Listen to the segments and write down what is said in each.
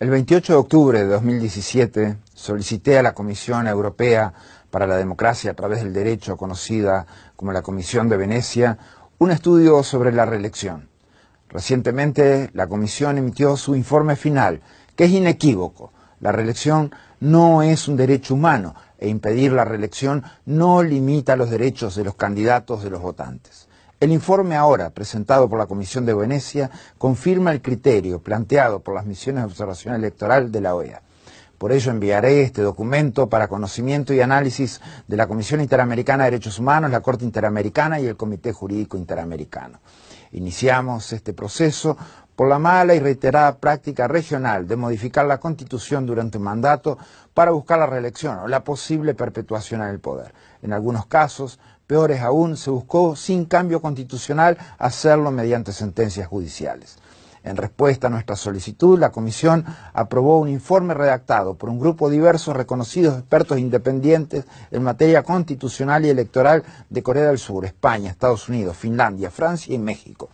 El 28 de octubre de 2017 solicité a la Comisión Europea para la Democracia a través del Derecho, conocida como la Comisión de Venecia, un estudio sobre la reelección. Recientemente la Comisión emitió su informe final, que es inequívoco. La reelección no es un derecho humano e impedir la reelección no limita los derechos de los candidatos de los votantes. El informe ahora presentado por la Comisión de Venecia confirma el criterio planteado por las misiones de observación electoral de la OEA. Por ello enviaré este documento para conocimiento y análisis de la Comisión Interamericana de Derechos Humanos, la Corte Interamericana y el Comité Jurídico Interamericano. Iniciamos este proceso por la mala y reiterada práctica regional de modificar la Constitución durante un mandato para buscar la reelección o la posible perpetuación en el poder. En algunos casos, peores aún, se buscó sin cambio constitucional hacerlo mediante sentencias judiciales. En respuesta a nuestra solicitud, la Comisión aprobó un informe redactado por un grupo diverso reconocidos expertos independientes en materia constitucional y electoral de Corea del Sur, España, Estados Unidos, Finlandia, Francia y México.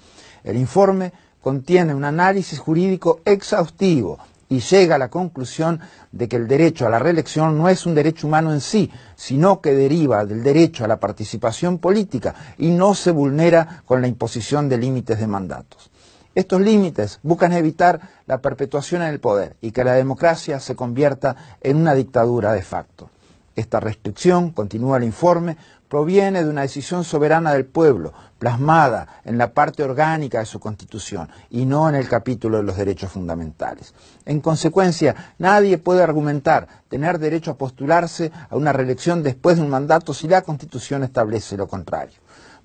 El informe contiene un análisis jurídico exhaustivo y llega a la conclusión de que el derecho a la reelección no es un derecho humano en sí, sino que deriva del derecho a la participación política y no se vulnera con la imposición de límites de mandatos. Estos límites buscan evitar la perpetuación en el poder y que la democracia se convierta en una dictadura de facto. Esta restricción, continúa el informe, proviene de una decisión soberana del pueblo, plasmada en la parte orgánica de su constitución y no en el capítulo de los derechos fundamentales. En consecuencia, nadie puede argumentar tener derecho a postularse a una reelección después de un mandato si la constitución establece lo contrario.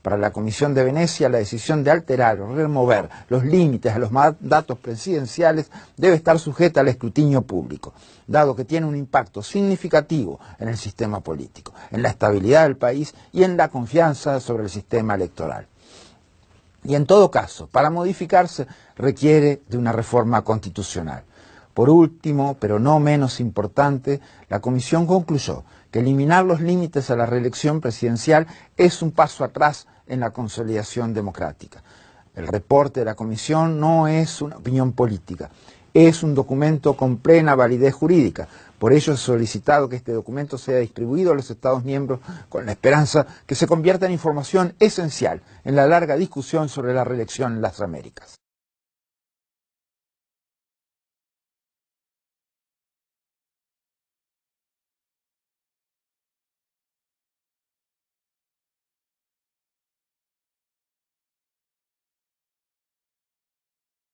Para la Comisión de Venecia, la decisión de alterar o remover los límites a los mandatos presidenciales debe estar sujeta al escrutinio público, dado que tiene un impacto significativo en el sistema político, en la estabilidad del país y en la confianza sobre el sistema electoral. Y en todo caso, para modificarse requiere de una reforma constitucional. Por último, pero no menos importante, la Comisión concluyó que eliminar los límites a la reelección presidencial es un paso atrás en la consolidación democrática. El reporte de la Comisión no es una opinión política, es un documento con plena validez jurídica. Por ello he solicitado que este documento sea distribuido a los Estados miembros con la esperanza que se convierta en información esencial en la larga discusión sobre la reelección en las Américas.